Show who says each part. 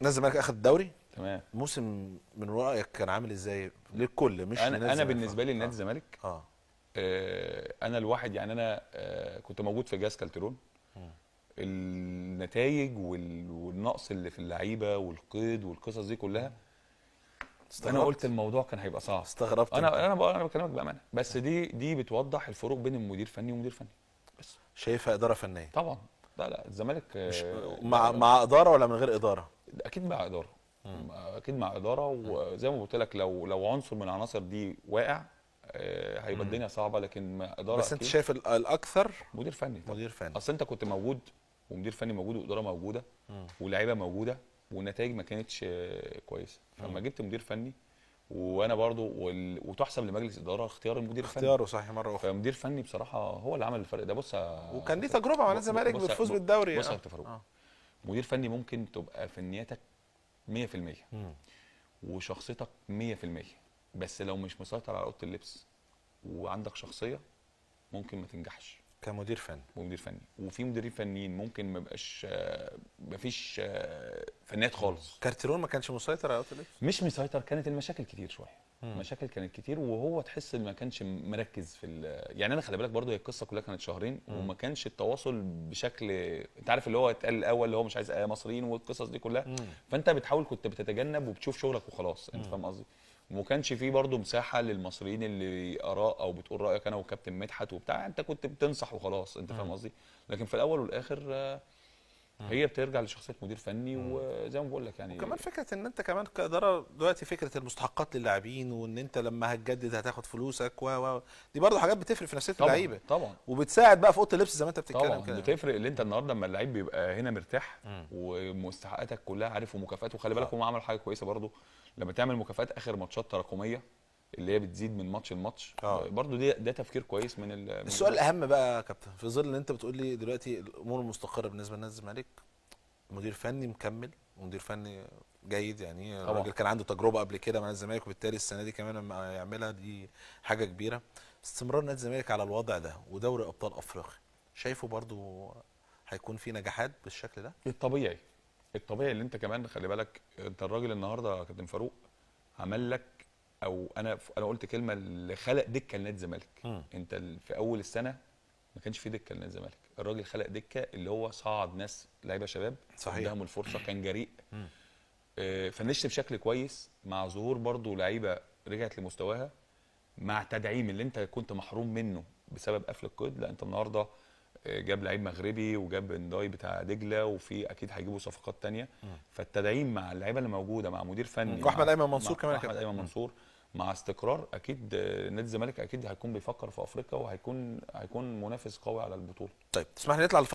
Speaker 1: نادي الزمالك اخذ الدوري تمام موسم من رايك كان عامل ازاي للكل مش انا انا بالنسبه لي نادي
Speaker 2: الزمالك آه. آه. آه. انا الواحد يعني انا آه كنت موجود في جاز كالترون النتائج والنقص اللي في اللعيبه والقيد والقصص دي كلها استغربت. انا قلت الموضوع كان هيبقى صعب استغربت انا انا انا بكلمك بامانه بس دي دي بتوضح الفروق بين المدير فني ومدير فني بس شايفها اداره فنيه طبعا لا لا الزمالك مش آه، مع مع اداره ولا من غير اداره اكيد مع اداره اكيد مع اداره وزي ما قلت لك لو لو عنصر من العناصر دي واقع آه، هيبقى الدنيا صعبه لكن مع اداره بس انت شايف
Speaker 1: الاكثر
Speaker 2: مدير فني طبعا. مدير فني اصل انت كنت موجود ومدير فني موجود واداره موجوده ولاعيبه موجوده والنتائج ما كانتش آه، كويسه فلما جبت مدير فني وانا برضو وال... وتحسب لمجلس اداره اختيار المدير الفني اختياره صحيح مره اخرى فمدير فني بصراحه هو اللي عمل الفرق ده بص وكان ليه تجربه مع الزمالك بتفوز بالدوري بص يا يعني. فاروق آه. مدير فني ممكن تبقى فنياتك 100% وشخصيتك 100% بس لو مش مسيطر على اوضه اللبس وعندك شخصيه ممكن ما تنجحش كمدير فني ومدير فني وفي مديرين فنيين ممكن ما بقاش آه، ما فيش آه،
Speaker 1: فنيات خالص كارتيرون ما كانش مسيطر يا إيه؟
Speaker 2: مش مسيطر كانت المشاكل كتير شويه مشاكل كانت كتير وهو تحس ما كانش مركز في يعني انا خلي بالك برضه هي القصه كلها كانت شهرين مم. وما كانش التواصل بشكل انت عارف اللي هو اتقال الاول اللي هو مش عايز آه، مصريين والقصص دي كلها مم. فانت بتحاول كنت بتتجنب وبتشوف شغلك وخلاص انت فاهم قصدي وما كانش فيه برضه مساحه للمصريين اللي اراء او بتقول رايك انا وكابتن مدحت وبتاع انت كنت بتنصح وخلاص انت فاهم قصدي لكن في الاول والاخر آه، هي بترجع لشخصيه مدير فني وزي
Speaker 1: ما بقول لك يعني وكمان فكره ان انت كمان كاداره دلوقتي فكره المستحقات للاعبين وان انت لما هتجدد هتاخد فلوسك و و دي برضه حاجات بتفرق في نفسيه اللعيبه طبعا وبتساعد بقى في اوضه اللبس زي ما انت بتتكلم طبعا كده. بتفرق
Speaker 2: اللي انت النهارده لما اللعيب بيبقى هنا مرتاح ومستحقاتك كلها عارف ومكافاته وخلي بالك هو عمل حاجه كويسه برضه لما تعمل مكافآت اخر ماتشات تراكميه اللي هي بتزيد من ماتش لماتش آه. برضو ده ده تفكير كويس من ال
Speaker 1: السؤال الاهم بقى يا كابتن في ظل ان انت بتقول لي دلوقتي الامور مستقره بالنسبه لنادي الزمالك مدير فني مكمل ومدير فني جيد يعني الراجل كان عنده تجربه قبل كده مع الزمالك وبالتالي السنه دي كمان لما يعملها دي حاجه كبيره استمرار نادي الزمالك على الوضع ده ودوري ابطال افريقيا شايفه برضو هيكون في نجاحات بالشكل ده الطبيعي الطبيعي اللي انت
Speaker 2: كمان خلي بالك انت الراجل النهارده كابتن فاروق عمل لك او انا انا قلت كلمه اللي خلق دكه لنادي الزمالك انت في اول السنه ما كانش في دكه لنادي الزمالك الراجل خلق دكه اللي هو صعد ناس لعيبه شباب صحيح اداهم الفرصه كان جريء آه، فنشت بشكل كويس مع ظهور برضو لعيبه رجعت لمستواها مع تدعيم اللي انت كنت محروم منه بسبب قفل القيد لا انت النهارده جاب لعيب مغربي وجاب انداي بتاع دجله وفي اكيد هيجيبوا صفقات تانية فالتدعيم مع اللعيبه اللي موجوده مع مدير فني واحمد ايمن منصور كمان احمد ايمن منصور مع استقرار اكيد نادي الزمالك اكيد هيكون بيفكر في افريقيا وهيكون هيكون منافس قوي على البطوله طيب تسمح لي نطلع